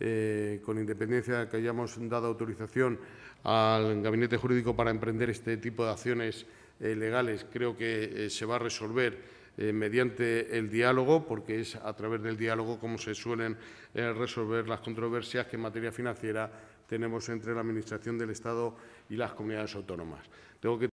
Eh, con independencia de que hayamos dado autorización al Gabinete Jurídico para emprender este tipo de acciones eh, legales, creo que eh, se va a resolver mediante el diálogo, porque es a través del diálogo como se suelen resolver las controversias que en materia financiera tenemos entre la Administración del Estado y las comunidades autónomas. Tengo que